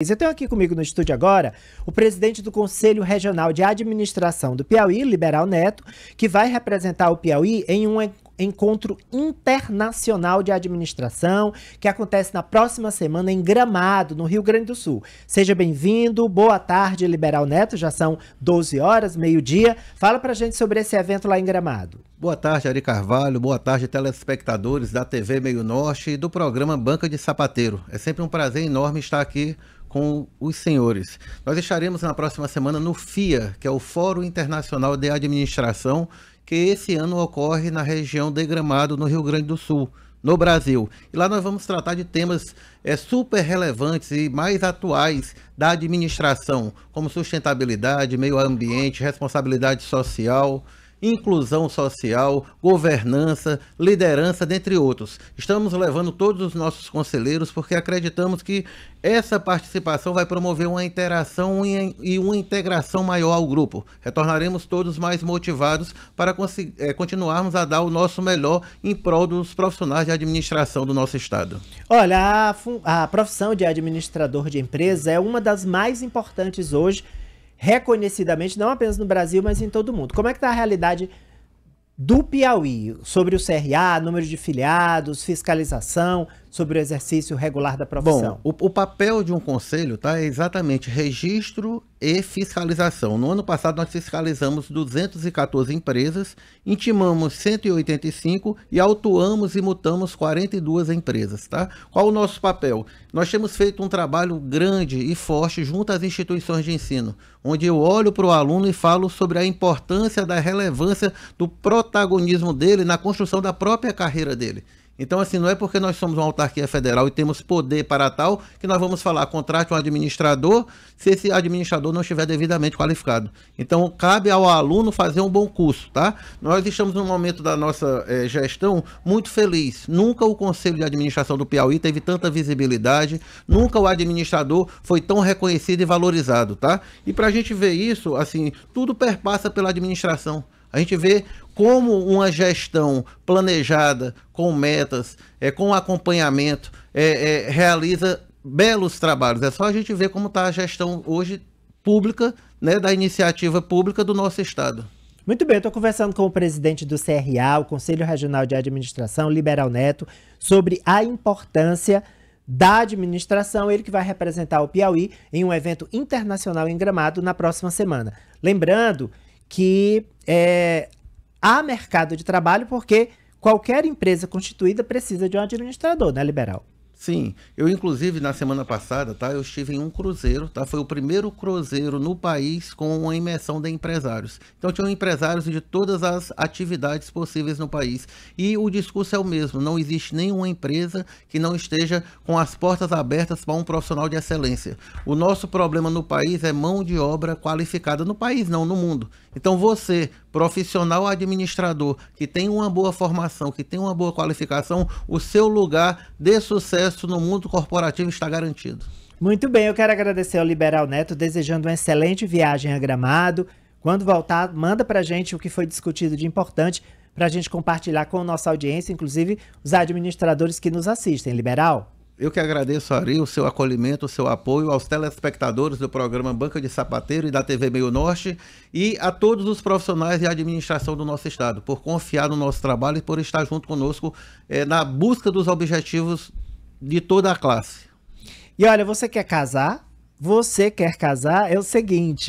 Eu tenho aqui comigo no estúdio agora o presidente do Conselho Regional de Administração do Piauí, Liberal Neto, que vai representar o Piauí em um encontro internacional de administração que acontece na próxima semana em Gramado, no Rio Grande do Sul. Seja bem-vindo, boa tarde, Liberal Neto, já são 12 horas, meio-dia. Fala pra gente sobre esse evento lá em Gramado. Boa tarde, Ari Carvalho. Boa tarde, telespectadores da TV Meio Norte e do programa Banca de Sapateiro. É sempre um prazer enorme estar aqui com os senhores. Nós estaremos na próxima semana no FIA, que é o Fórum Internacional de Administração, que esse ano ocorre na região de Gramado, no Rio Grande do Sul, no Brasil. E lá nós vamos tratar de temas é, super relevantes e mais atuais da administração, como sustentabilidade, meio ambiente, responsabilidade social inclusão social, governança, liderança, dentre outros. Estamos levando todos os nossos conselheiros porque acreditamos que essa participação vai promover uma interação e uma integração maior ao grupo. Retornaremos todos mais motivados para é, continuarmos a dar o nosso melhor em prol dos profissionais de administração do nosso Estado. Olha, a, a profissão de administrador de empresa é uma das mais importantes hoje reconhecidamente, não apenas no Brasil, mas em todo mundo. Como é que está a realidade do Piauí sobre o CRA, número de filiados, fiscalização? sobre o exercício regular da profissão? Bom, o, o papel de um conselho tá, é exatamente registro e fiscalização. No ano passado, nós fiscalizamos 214 empresas, intimamos 185 e autuamos e mutamos 42 empresas. Tá? Qual o nosso papel? Nós temos feito um trabalho grande e forte junto às instituições de ensino, onde eu olho para o aluno e falo sobre a importância da relevância do protagonismo dele na construção da própria carreira dele. Então, assim, não é porque nós somos uma autarquia federal e temos poder para tal que nós vamos falar contrate um administrador se esse administrador não estiver devidamente qualificado. Então, cabe ao aluno fazer um bom curso, tá? Nós estamos num momento da nossa é, gestão muito feliz. Nunca o Conselho de Administração do Piauí teve tanta visibilidade, nunca o administrador foi tão reconhecido e valorizado, tá? E para a gente ver isso, assim, tudo perpassa pela administração. A gente vê como uma gestão planejada, com metas, é, com acompanhamento, é, é, realiza belos trabalhos. É só a gente ver como está a gestão hoje pública, né, da iniciativa pública do nosso Estado. Muito bem, estou conversando com o presidente do CRA, o Conselho Regional de Administração, Liberal Neto, sobre a importância da administração, ele que vai representar o Piauí em um evento internacional em Gramado na próxima semana. Lembrando que é, há mercado de trabalho porque qualquer empresa constituída precisa de um administrador, né, Liberal? Sim, eu inclusive na semana passada, tá, eu estive em um cruzeiro, tá, foi o primeiro cruzeiro no país com uma imersão de empresários. Então tinham empresários de todas as atividades possíveis no país e o discurso é o mesmo, não existe nenhuma empresa que não esteja com as portas abertas para um profissional de excelência. O nosso problema no país é mão de obra qualificada no país, não no mundo. Então você, profissional administrador, que tem uma boa formação, que tem uma boa qualificação, o seu lugar de sucesso no mundo corporativo está garantido. Muito bem, eu quero agradecer ao Liberal Neto, desejando uma excelente viagem a Gramado. Quando voltar, manda para a gente o que foi discutido de importante para a gente compartilhar com a nossa audiência, inclusive os administradores que nos assistem, Liberal. Eu que agradeço, Ari, o seu acolhimento, o seu apoio aos telespectadores do programa Banca de Sapateiro e da TV Meio Norte e a todos os profissionais e administração do nosso Estado por confiar no nosso trabalho e por estar junto conosco é, na busca dos objetivos de toda a classe. E olha, você quer casar? Você quer casar? É o seguinte.